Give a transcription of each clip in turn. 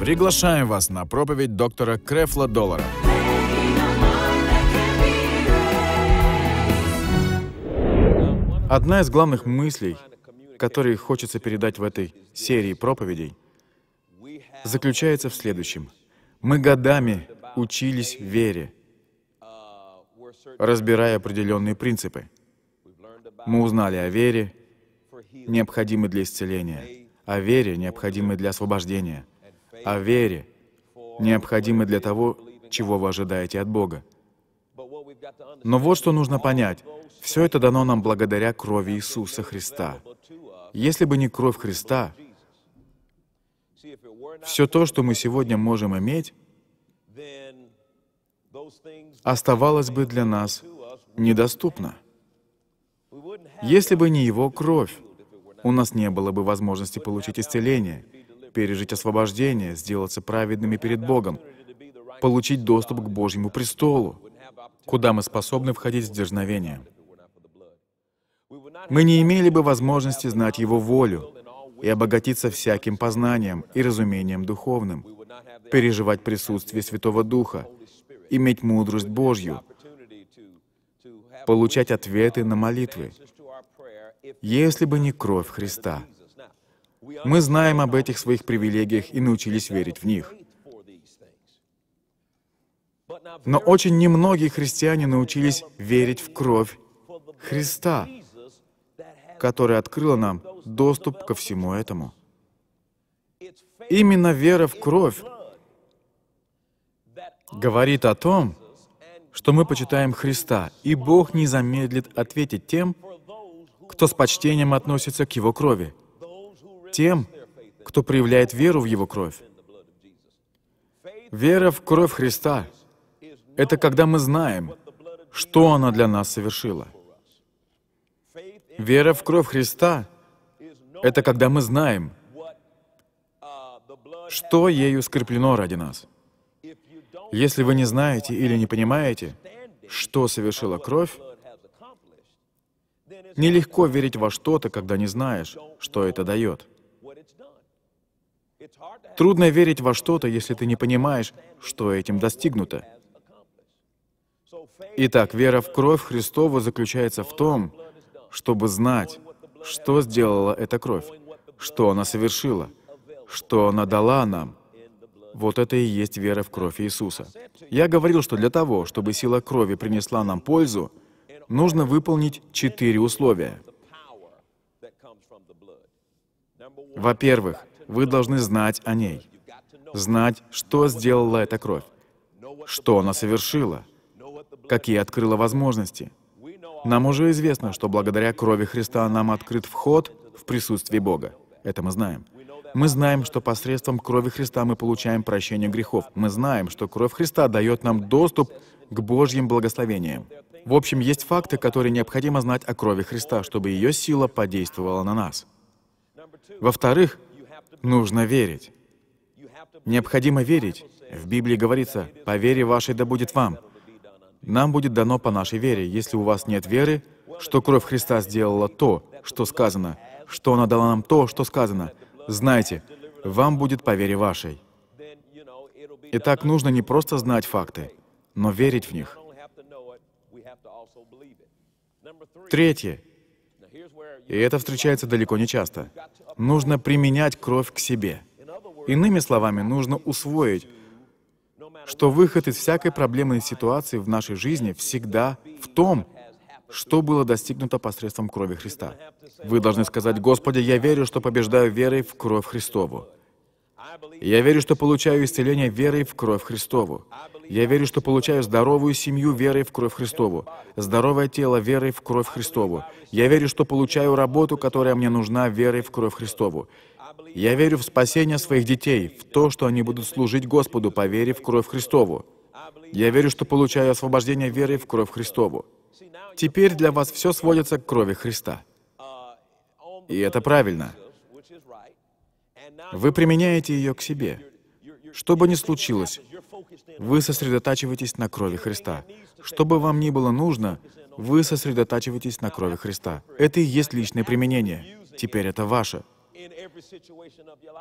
Приглашаем вас на проповедь доктора Крефла Доллара. Одна из главных мыслей, которые хочется передать в этой серии проповедей, заключается в следующем. Мы годами учились вере, разбирая определенные принципы. Мы узнали о вере, необходимой для исцеления, о вере, необходимой для освобождения, о вере, необходимой для того, чего вы ожидаете от Бога. Но вот что нужно понять. Все это дано нам благодаря крови Иисуса Христа. Если бы не кровь Христа, все то, что мы сегодня можем иметь, оставалось бы для нас недоступно. Если бы не Его кровь, у нас не было бы возможности получить исцеление, пережить освобождение, сделаться праведными перед Богом, получить доступ к Божьему престолу, куда мы способны входить с дерзновением. Мы не имели бы возможности знать Его волю и обогатиться всяким познанием и разумением духовным, переживать присутствие Святого Духа — иметь мудрость Божью, получать ответы на молитвы, если бы не кровь Христа. Мы знаем об этих своих привилегиях и научились верить в них. Но очень немногие христиане научились верить в кровь Христа, которая открыла нам доступ ко всему этому. Именно вера в кровь говорит о том, что мы почитаем Христа, и Бог не замедлит ответить тем, кто с почтением относится к Его крови, тем, кто проявляет веру в Его кровь. Вера в кровь Христа — это когда мы знаем, что она для нас совершила. Вера в кровь Христа — это когда мы знаем, что ею скреплено ради нас. Если вы не знаете или не понимаете, что совершила кровь, нелегко верить во что-то, когда не знаешь, что это дает. Трудно верить во что-то, если ты не понимаешь, что этим достигнуто. Итак, вера в кровь Христову заключается в том, чтобы знать, что сделала эта кровь, что она совершила, что она дала нам — вот это и есть вера в кровь Иисуса. Я говорил, что для того, чтобы сила крови принесла нам пользу, нужно выполнить четыре условия. Во-первых, вы должны знать о ней, знать, что сделала эта кровь, что она совершила, какие открыла возможности. Нам уже известно, что благодаря крови Христа нам открыт вход в присутствие Бога. Это мы знаем. Мы знаем, что посредством крови Христа мы получаем прощение грехов. Мы знаем, что кровь Христа дает нам доступ к Божьим благословениям. В общем, есть факты, которые необходимо знать о крови Христа, чтобы ее сила подействовала на нас. Во-вторых, нужно верить. Необходимо верить. В Библии говорится, «По вере вашей да будет вам». Нам будет дано по нашей вере. Если у вас нет веры, что кровь Христа сделала то, что сказано, что она дала нам то, что сказано, Знайте, вам будет по вере вашей. Итак, нужно не просто знать факты, но верить в них. Третье. И это встречается далеко не часто. Нужно применять кровь к себе. Иными словами, нужно усвоить, что выход из всякой проблемной ситуации в нашей жизни всегда в том, что было достигнуто посредством крови Христа. Вы должны сказать, «Господи, я верю, что побеждаю верой в кровь Христову. Я верю, что получаю исцеление верой в кровь Христову. Я верю, что получаю здоровую семью верой в кровь Христову, здоровое тело верой в кровь Христову. Я верю, что получаю работу, которая мне нужна верой в кровь Христову. Я верю в спасение своих детей, в то, что они будут служить Господу по вере в кровь Христову. Я верю, что получаю освобождение верой в кровь Христову. Теперь для вас все сводится к крови Христа. И это правильно. Вы применяете ее к себе. Что бы ни случилось, вы сосредотачиваетесь на крови Христа. Что бы вам ни было нужно, вы сосредотачиваетесь на крови Христа. Это и есть личное применение. Теперь это ваше.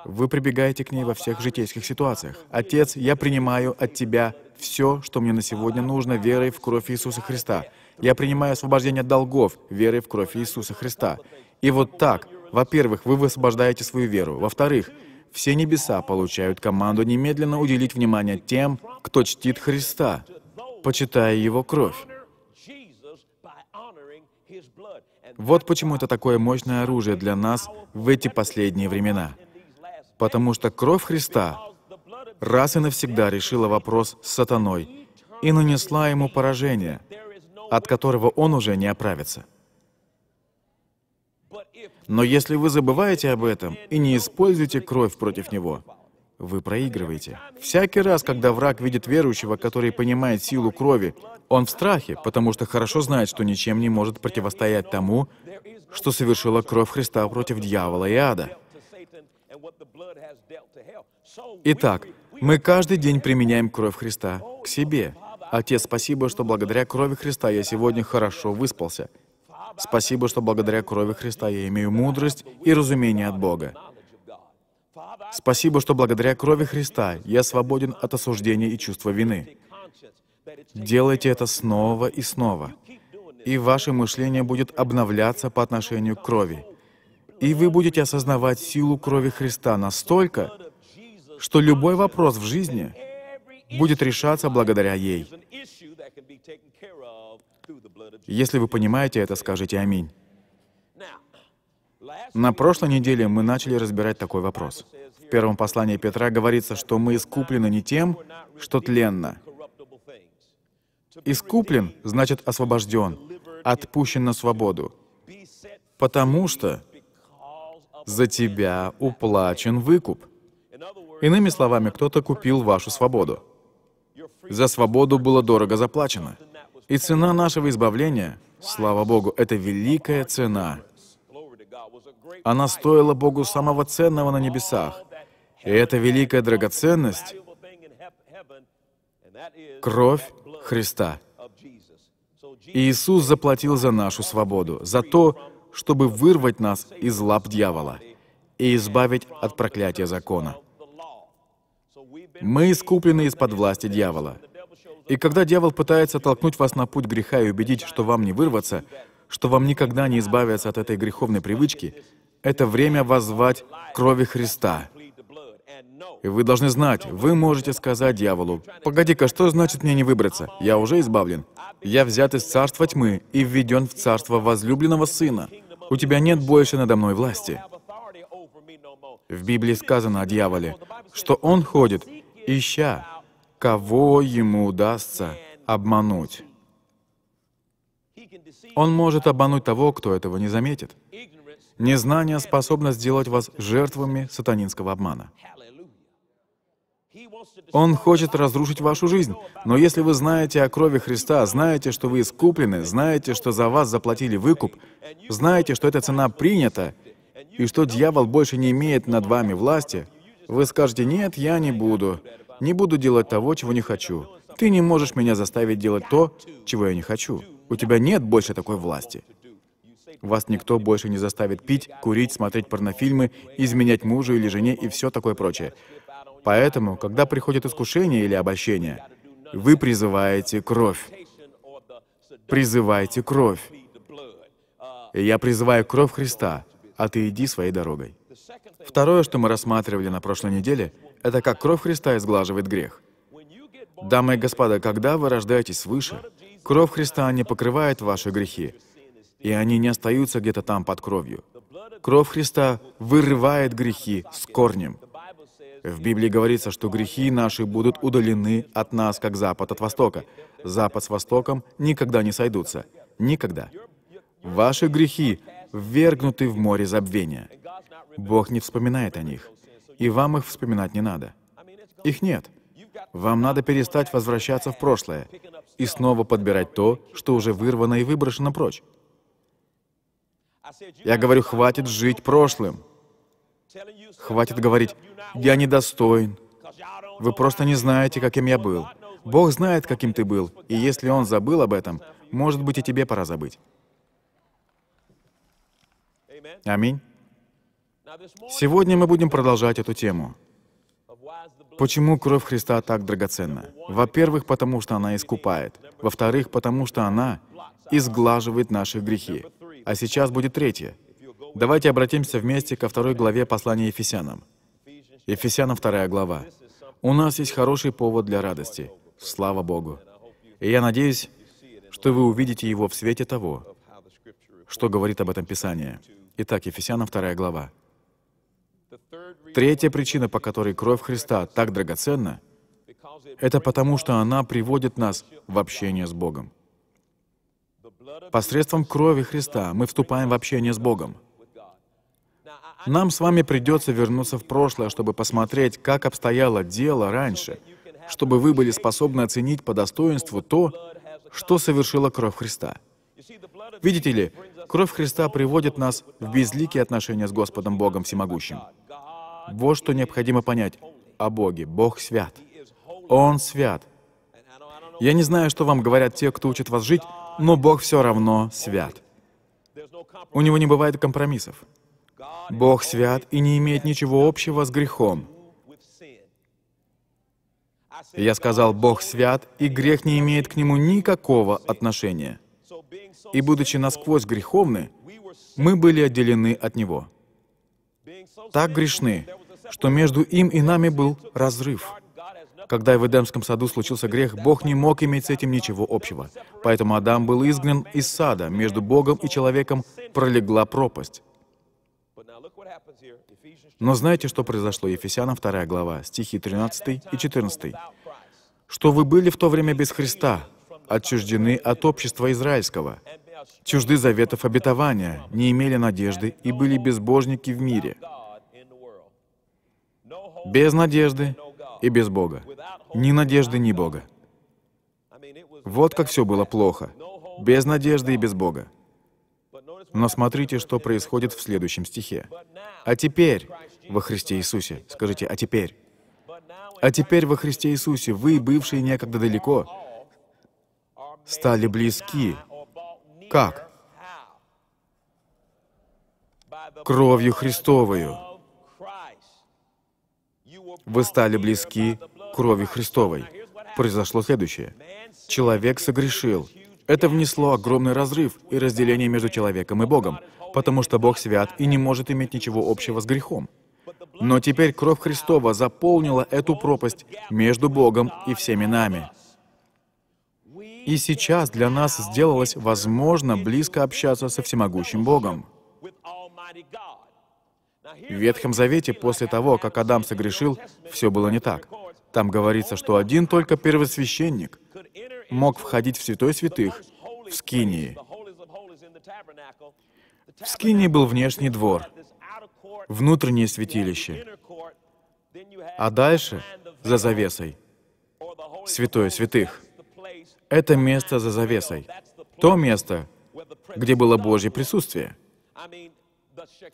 Вы прибегаете к ней во всех житейских ситуациях. «Отец, я принимаю от Тебя все, что мне на сегодня нужно верой в кровь Иисуса Христа. Я принимаю освобождение от долгов верой в кровь Иисуса Христа. И вот так, во-первых, вы высвобождаете свою веру. Во-вторых, все небеса получают команду немедленно уделить внимание тем, кто чтит Христа, почитая Его кровь. Вот почему это такое мощное оружие для нас в эти последние времена. Потому что кровь Христа раз и навсегда решила вопрос с сатаной и нанесла ему поражение от которого он уже не оправится. Но если вы забываете об этом и не используете кровь против него, вы проигрываете. Всякий раз, когда враг видит верующего, который понимает силу крови, он в страхе, потому что хорошо знает, что ничем не может противостоять тому, что совершила кровь Христа против дьявола и ада. Итак, мы каждый день применяем кровь Христа к себе — Отец, спасибо, что благодаря крови Христа я сегодня хорошо выспался. Спасибо, что благодаря крови Христа я имею мудрость и разумение от Бога. Спасибо, что благодаря крови Христа я свободен от осуждения и чувства вины. Делайте это снова и снова, и ваше мышление будет обновляться по отношению к крови. И вы будете осознавать силу крови Христа настолько, что любой вопрос в жизни — будет решаться благодаря ей. Если вы понимаете это, скажите «Аминь». На прошлой неделе мы начали разбирать такой вопрос. В первом послании Петра говорится, что мы искуплены не тем, что тленно. Искуплен значит освобожден, отпущен на свободу, потому что за тебя уплачен выкуп. Иными словами, кто-то купил вашу свободу. За свободу было дорого заплачено. И цена нашего избавления, слава Богу, это великая цена. Она стоила Богу самого ценного на небесах. И эта великая драгоценность — кровь Христа. И Иисус заплатил за нашу свободу, за то, чтобы вырвать нас из лап дьявола и избавить от проклятия закона. Мы искуплены из-под власти дьявола. И когда дьявол пытается толкнуть вас на путь греха и убедить, что вам не вырваться, что вам никогда не избавиться от этой греховной привычки, это время воззвать крови Христа. И вы должны знать, вы можете сказать дьяволу, «Погоди-ка, что значит мне не выбраться? Я уже избавлен. Я взят из царства тьмы и введен в царство возлюбленного сына. У тебя нет больше надо мной власти». В Библии сказано о дьяволе, что он ходит ища, кого ему удастся обмануть. Он может обмануть того, кто этого не заметит. Незнание способно сделать вас жертвами сатанинского обмана. Он хочет разрушить вашу жизнь. Но если вы знаете о крови Христа, знаете, что вы искуплены, знаете, что за вас заплатили выкуп, знаете, что эта цена принята, и что дьявол больше не имеет над вами власти, вы скажете, «Нет, я не буду. Не буду делать того, чего не хочу. Ты не можешь меня заставить делать то, чего я не хочу. У тебя нет больше такой власти. Вас никто больше не заставит пить, курить, смотреть порнофильмы, изменять мужу или жене и все такое прочее. Поэтому, когда приходит искушение или обольщение, вы призываете кровь. Призывайте кровь. И я призываю кровь Христа, а ты иди своей дорогой. Второе, что мы рассматривали на прошлой неделе — это как кровь Христа изглаживает грех. Дамы и господа, когда вы рождаетесь свыше, кровь Христа не покрывает ваши грехи, и они не остаются где-то там под кровью. Кровь Христа вырывает грехи с корнем. В Библии говорится, что грехи наши будут удалены от нас, как запад от востока. Запад с востоком никогда не сойдутся. Никогда. Ваши грехи ввергнуты в море забвения. Бог не вспоминает о них и вам их вспоминать не надо. Их нет. Вам надо перестать возвращаться в прошлое и снова подбирать то, что уже вырвано и выброшено прочь. Я говорю, хватит жить прошлым. Хватит говорить, я недостоин. Вы просто не знаете, каким я был. Бог знает, каким ты был, и если Он забыл об этом, может быть, и тебе пора забыть. Аминь. Сегодня мы будем продолжать эту тему. Почему кровь Христа так драгоценна? Во-первых, потому что она искупает. Во-вторых, потому что она изглаживает наши грехи. А сейчас будет третье. Давайте обратимся вместе ко второй главе послания Ефесянам. Ефесянам 2 глава. У нас есть хороший повод для радости. Слава Богу. И я надеюсь, что вы увидите его в свете того, что говорит об этом Писание. Итак, Ефесянам 2 глава. Третья причина, по которой кровь Христа так драгоценна, это потому, что она приводит нас в общение с Богом. Посредством крови Христа мы вступаем в общение с Богом. Нам с вами придется вернуться в прошлое, чтобы посмотреть, как обстояло дело раньше, чтобы вы были способны оценить по достоинству то, что совершила кровь Христа. Видите ли, кровь Христа приводит нас в безликие отношения с Господом Богом Всемогущим. Вот что необходимо понять о Боге. Бог свят. Он свят. Я не знаю, что вам говорят те, кто учит вас жить, но Бог все равно свят. У него не бывает компромиссов. Бог свят и не имеет ничего общего с грехом. Я сказал, Бог свят, и грех не имеет к нему никакого отношения. И будучи насквозь греховны, мы были отделены от Него так грешны, что между им и нами был разрыв. Когда в Эдемском саду случился грех, Бог не мог иметь с этим ничего общего. Поэтому Адам был изгнан из сада, между Богом и человеком пролегла пропасть. Но знаете, что произошло? Ефесянам 2 глава, стихи 13 и 14. «Что вы были в то время без Христа, отчуждены от общества израильского, чужды заветов обетования, не имели надежды и были безбожники в мире. Без надежды и без Бога. Ни надежды, ни Бога. Вот как все было плохо. Без надежды и без Бога. Но смотрите, что происходит в следующем стихе. «А теперь во Христе Иисусе». Скажите, «А теперь». «А теперь во Христе Иисусе вы, бывшие некогда далеко, стали близки как? Кровью Христовою. Вы стали близки крови Христовой. Произошло следующее. Человек согрешил. Это внесло огромный разрыв и разделение между человеком и Богом, потому что Бог свят и не может иметь ничего общего с грехом. Но теперь кровь Христова заполнила эту пропасть между Богом и всеми нами. И сейчас для нас сделалось возможно близко общаться со всемогущим Богом. В Ветхом Завете после того, как Адам согрешил, все было не так. Там говорится, что один только первосвященник мог входить в святой святых, в Скинии. В Скинии был внешний двор, внутреннее святилище, а дальше, за завесой, святое святых это место за завесой, то место, где было Божье присутствие.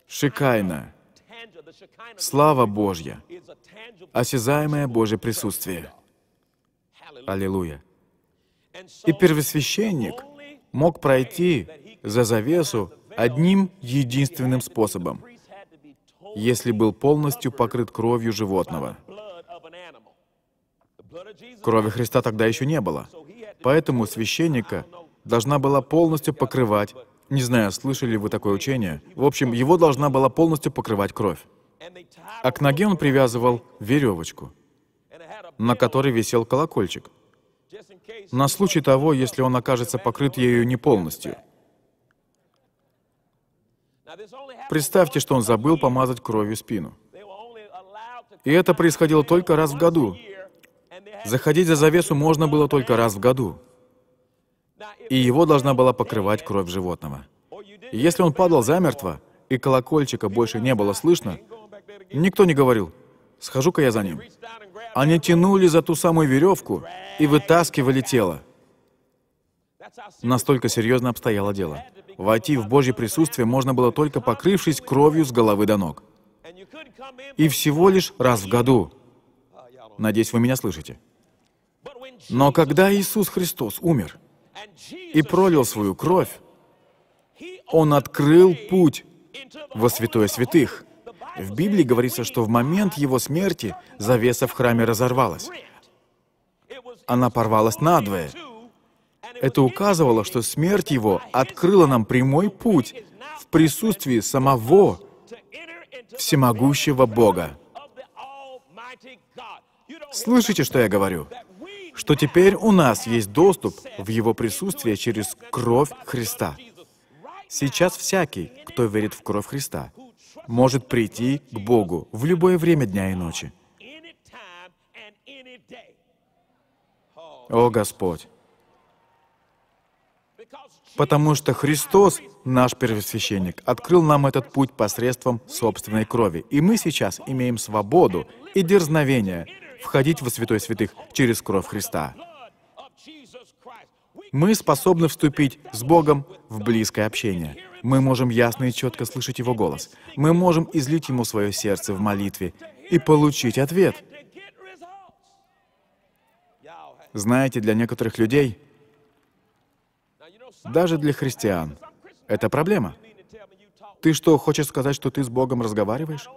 Шикайна, слава Божья, осязаемое Божье присутствие. Аллилуйя. И первосвященник мог пройти за завесу одним единственным способом, если был полностью покрыт кровью животного. Крови Христа тогда еще не было. Поэтому священника должна была полностью покрывать, не знаю, слышали ли вы такое учение, в общем, его должна была полностью покрывать кровь. А к ноге он привязывал веревочку, на которой висел колокольчик, на случай того, если он окажется покрыт ею не полностью. Представьте, что он забыл помазать кровью спину. И это происходило только раз в году, Заходить за завесу можно было только раз в году, и его должна была покрывать кровь животного. если он падал замертво, и колокольчика больше не было слышно, никто не говорил «схожу-ка я за ним». Они тянули за ту самую веревку и вытаскивали тело. Настолько серьезно обстояло дело. Войти в Божье присутствие можно было только покрывшись кровью с головы до ног. И всего лишь раз в году. Надеюсь, вы меня слышите. Но когда Иисус Христос умер и пролил свою кровь, Он открыл путь во святое святых. В Библии говорится, что в момент Его смерти завеса в храме разорвалась. Она порвалась надвое. Это указывало, что смерть Его открыла нам прямой путь в присутствии самого всемогущего Бога. Слышите, что я говорю? что теперь у нас есть доступ в Его присутствие через кровь Христа. Сейчас всякий, кто верит в кровь Христа, может прийти к Богу в любое время дня и ночи. О Господь! Потому что Христос, наш первосвященник, открыл нам этот путь посредством собственной крови. И мы сейчас имеем свободу и дерзновение входить во святой святых через кровь Христа. Мы способны вступить с Богом в близкое общение. Мы можем ясно и четко слышать Его голос. Мы можем излить Ему свое сердце в молитве и получить ответ. Знаете, для некоторых людей, даже для христиан, это проблема. Ты что, хочешь сказать, что ты с Богом разговариваешь?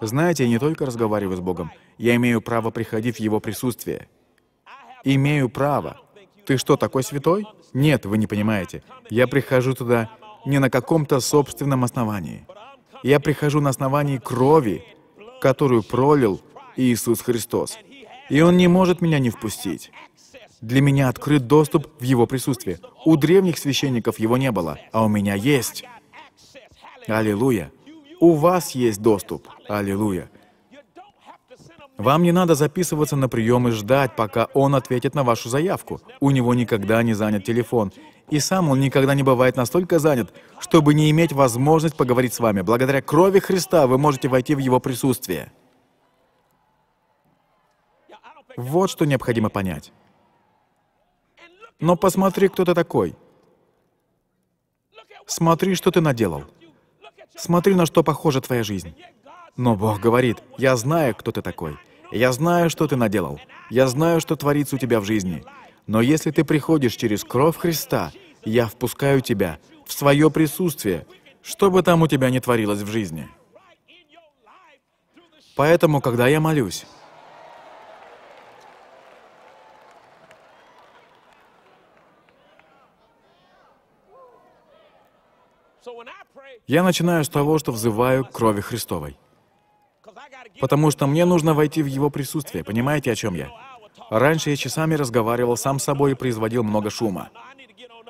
Знаете, я не только разговариваю с Богом, я имею право приходить в Его присутствие. Имею право. Ты что, такой святой? Нет, вы не понимаете. Я прихожу туда не на каком-то собственном основании. Я прихожу на основании крови, которую пролил Иисус Христос. И Он не может меня не впустить. Для меня открыт доступ в Его присутствие. У древних священников его не было, а у меня есть. Аллилуйя! У вас есть доступ. Аллилуйя. Вам не надо записываться на прием и ждать, пока он ответит на вашу заявку. У него никогда не занят телефон. И сам он никогда не бывает настолько занят, чтобы не иметь возможность поговорить с вами. Благодаря крови Христа вы можете войти в его присутствие. Вот что необходимо понять. Но посмотри, кто ты такой. Смотри, что ты наделал. Смотри, на что похожа твоя жизнь. Но Бог говорит, я знаю, кто ты такой. Я знаю, что ты наделал. Я знаю, что творится у тебя в жизни. Но если ты приходишь через кровь Христа, я впускаю тебя в свое присутствие, что бы там у тебя ни творилось в жизни. Поэтому, когда я молюсь, я начинаю с того, что взываю к крови Христовой. Потому что мне нужно войти в Его присутствие. Понимаете, о чем я? Раньше я часами разговаривал сам с собой и производил много шума.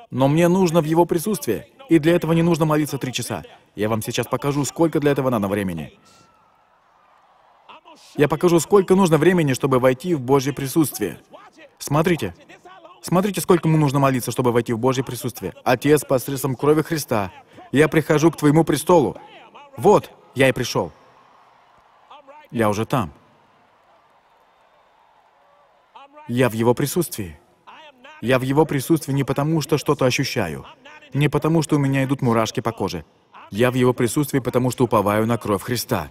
Но мне нужно в Его присутствие, и для этого не нужно молиться три часа. Я вам сейчас покажу, сколько для этого надо времени. Я покажу, сколько нужно времени, чтобы войти в Божье присутствие. Смотрите. Смотрите, сколько ему нужно молиться, чтобы войти в Божье присутствие. Отец посредством крови Христа я прихожу к твоему престолу. Вот, я и пришел. Я уже там. Я в его присутствии. Я в его присутствии не потому, что что-то ощущаю, не потому, что у меня идут мурашки по коже. Я в его присутствии, потому что уповаю на кровь Христа.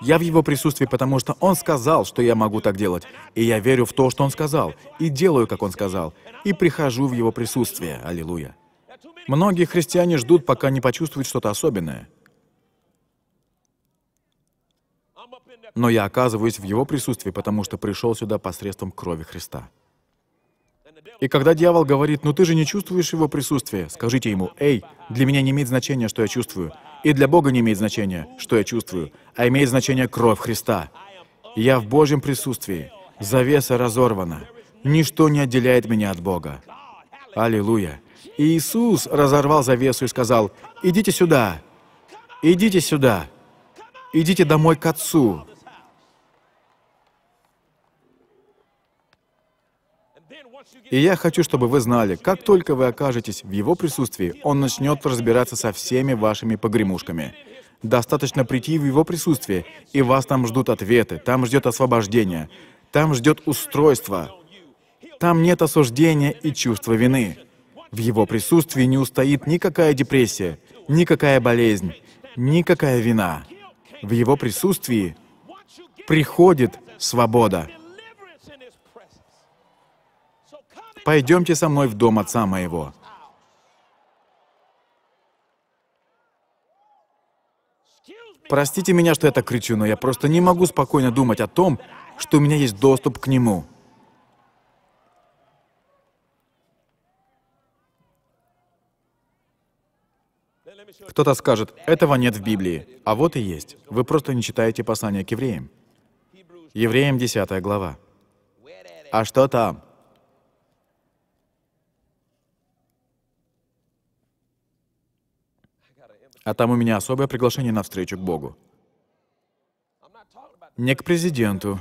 Я в его присутствии, потому что он сказал, что я могу так делать. И я верю в то, что он сказал, и делаю, как он сказал, и прихожу в его присутствие. Аллилуйя. Многие христиане ждут, пока не почувствуют что-то особенное. Но я оказываюсь в Его присутствии, потому что пришел сюда посредством крови Христа. И когда дьявол говорит, «Ну ты же не чувствуешь Его присутствие», скажите ему, «Эй, для меня не имеет значения, что я чувствую, и для Бога не имеет значения, что я чувствую, а имеет значение кровь Христа. Я в Божьем присутствии, завеса разорвана, ничто не отделяет меня от Бога». Аллилуйя! Иисус разорвал завесу и сказал, «Идите сюда! Идите сюда! Идите домой к Отцу!» И я хочу, чтобы вы знали, как только вы окажетесь в Его присутствии, Он начнет разбираться со всеми вашими погремушками. Достаточно прийти в Его присутствие, и вас там ждут ответы, там ждет освобождение, там ждет устройство, там нет осуждения и чувства вины. В его присутствии не устоит никакая депрессия, никакая болезнь, никакая вина. В его присутствии приходит свобода. Пойдемте со мной в дом отца моего. Простите меня, что я так кричу, но я просто не могу спокойно думать о том, что у меня есть доступ к нему. Кто-то скажет, этого нет в Библии, а вот и есть. Вы просто не читаете послание к евреям. Евреям 10 глава. А что там? А там у меня особое приглашение на встречу к Богу. Не к президенту.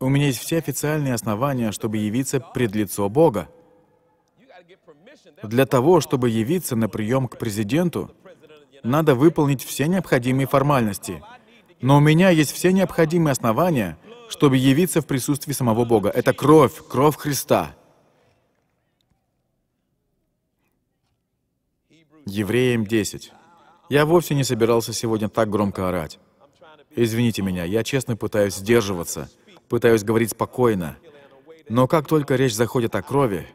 У меня есть все официальные основания, чтобы явиться пред лицо Бога. Для того, чтобы явиться на прием к президенту, надо выполнить все необходимые формальности. Но у меня есть все необходимые основания, чтобы явиться в присутствии самого Бога. Это кровь, кровь Христа. Евреям 10. Я вовсе не собирался сегодня так громко орать. Извините меня, я честно пытаюсь сдерживаться, пытаюсь говорить спокойно. Но как только речь заходит о крови,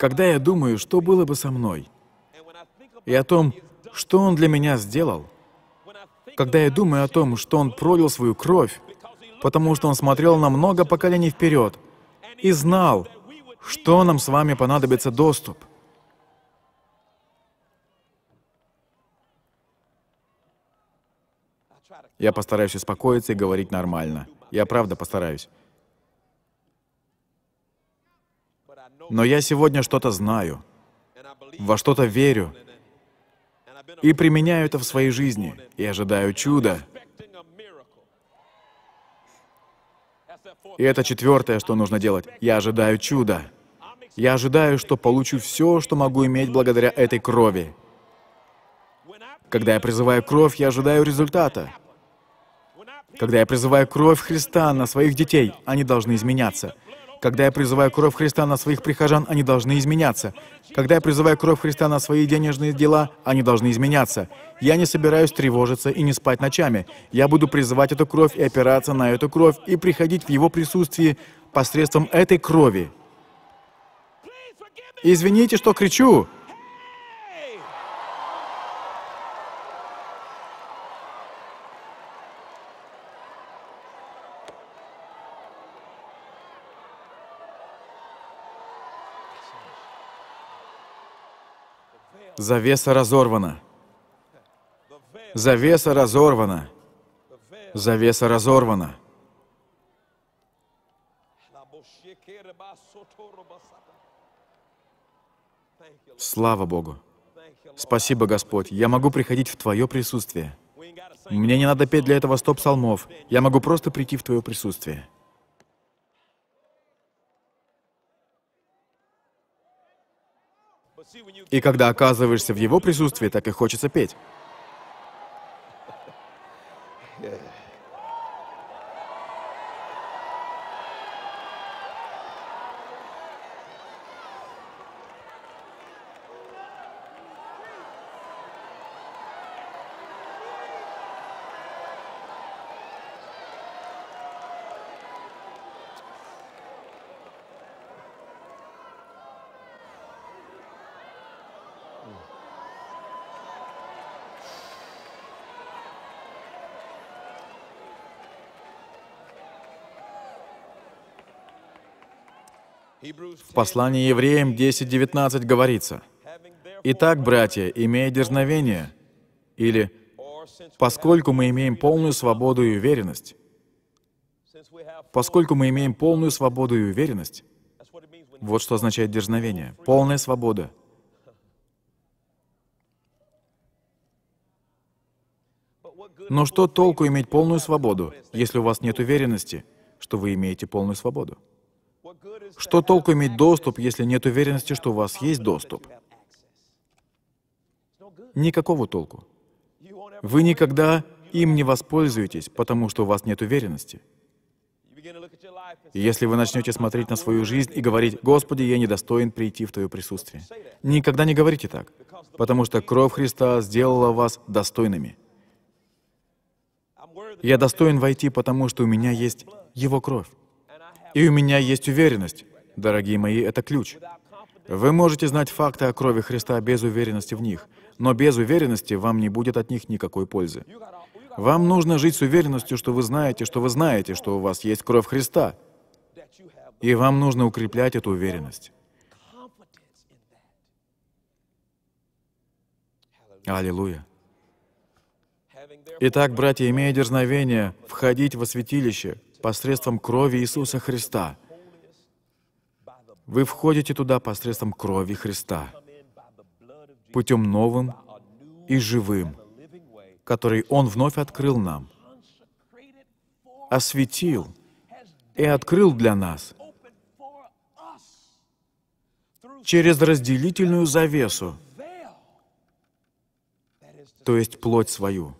когда я думаю, что было бы со мной, и о том, что Он для меня сделал, когда я думаю о том, что Он пролил свою кровь, потому что Он смотрел на много поколений вперед и знал, что нам с вами понадобится доступ. Я постараюсь успокоиться и говорить нормально. Я правда постараюсь. Но я сегодня что-то знаю, во что-то верю и применяю это в своей жизни и ожидаю чуда. И это четвертое, что нужно делать. Я ожидаю чуда. Я ожидаю, что получу все, что могу иметь благодаря этой крови. Когда я призываю кровь, я ожидаю результата. Когда я призываю кровь Христа на своих детей, они должны изменяться. Когда я призываю кровь Христа на своих прихожан, они должны изменяться. Когда я призываю кровь Христа на свои денежные дела, они должны изменяться. Я не собираюсь тревожиться и не спать ночами. Я буду призывать эту кровь и опираться на эту кровь и приходить в Его присутствие посредством этой крови. Извините, что кричу. Завеса разорвана. Завеса разорвана. Завеса разорвана. Слава Богу. Спасибо, Господь. Я могу приходить в Твое присутствие. Мне не надо петь для этого стоп псалмов. Я могу просто прийти в Твое присутствие. И когда оказываешься в его присутствии, так и хочется петь. В послании евреям 10.19 говорится, «Итак, братья, имея дерзновение» или «Поскольку мы имеем полную свободу и уверенность», поскольку мы имеем полную свободу и уверенность, вот что означает дерзновение. Полная свобода. Но что толку иметь полную свободу, если у вас нет уверенности, что вы имеете полную свободу? Что толку иметь доступ, если нет уверенности, что у вас есть доступ? Никакого толку. Вы никогда им не воспользуетесь, потому что у вас нет уверенности. если вы начнете смотреть на свою жизнь и говорить, «Господи, я недостоин прийти в Твое присутствие», никогда не говорите так, потому что кровь Христа сделала вас достойными. Я достоин войти, потому что у меня есть Его кровь. И у меня есть уверенность. Дорогие мои, это ключ. Вы можете знать факты о крови Христа без уверенности в них, но без уверенности вам не будет от них никакой пользы. Вам нужно жить с уверенностью, что вы знаете, что вы знаете, что у вас есть кровь Христа. И вам нужно укреплять эту уверенность. Аллилуйя. Итак, братья, имея дерзновение, входить во святилище, посредством крови Иисуса Христа. Вы входите туда посредством крови Христа, путем новым и живым, который Он вновь открыл нам, осветил и открыл для нас через разделительную завесу, то есть плоть свою —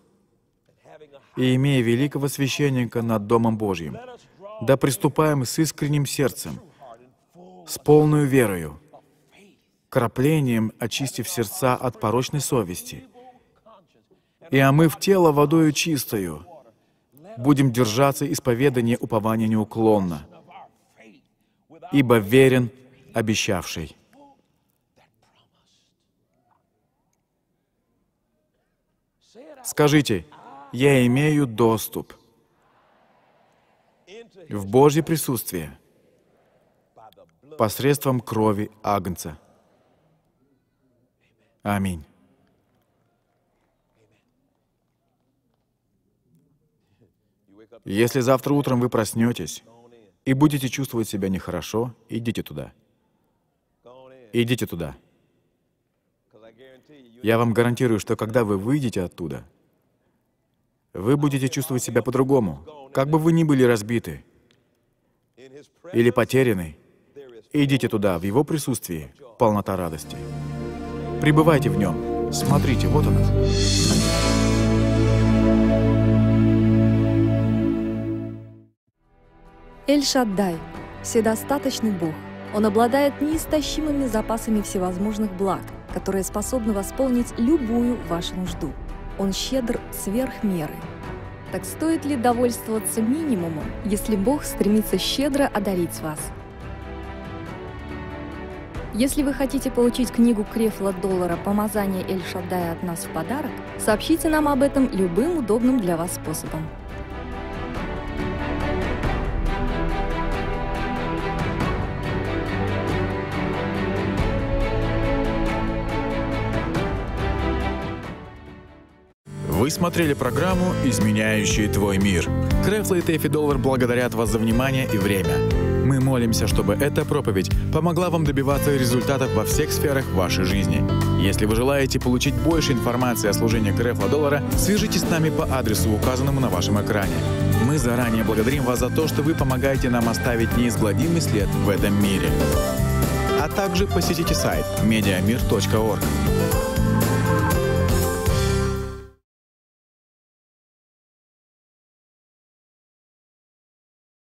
и имея великого священника над Домом Божьим. Да приступаем с искренним сердцем, с полную верою, краплением очистив сердца от порочной совести, и омыв а тело водою чистою, будем держаться исповедания упования неуклонно, ибо верен обещавший. Скажите, я имею доступ в Божье присутствие посредством крови Агнца. Аминь. Если завтра утром вы проснетесь и будете чувствовать себя нехорошо, идите туда. Идите туда. Я вам гарантирую, что когда вы выйдете оттуда, вы будете чувствовать себя по-другому. Как бы вы ни были разбиты или потеряны, идите туда, в Его присутствии полнота радости. Пребывайте в Нем. Смотрите, вот она. Эль Шаддай – вседостаточный Бог. Он обладает неистощимыми запасами всевозможных благ, которые способны восполнить любую вашу нужду – он щедр сверх меры. Так стоит ли довольствоваться минимумом, если Бог стремится щедро одарить вас? Если вы хотите получить книгу Крефла Доллара «Помазание Эль Шаддая» от нас в подарок, сообщите нам об этом любым удобным для вас способом. Вы смотрели программу "Изменяющий твой мир». Крефло и Тэффи Доллар благодарят вас за внимание и время. Мы молимся, чтобы эта проповедь помогла вам добиваться результатов во всех сферах вашей жизни. Если вы желаете получить больше информации о служении Крефла Доллара, свяжитесь с нами по адресу, указанному на вашем экране. Мы заранее благодарим вас за то, что вы помогаете нам оставить неизгладимый след в этом мире. А также посетите сайт mediamir.org.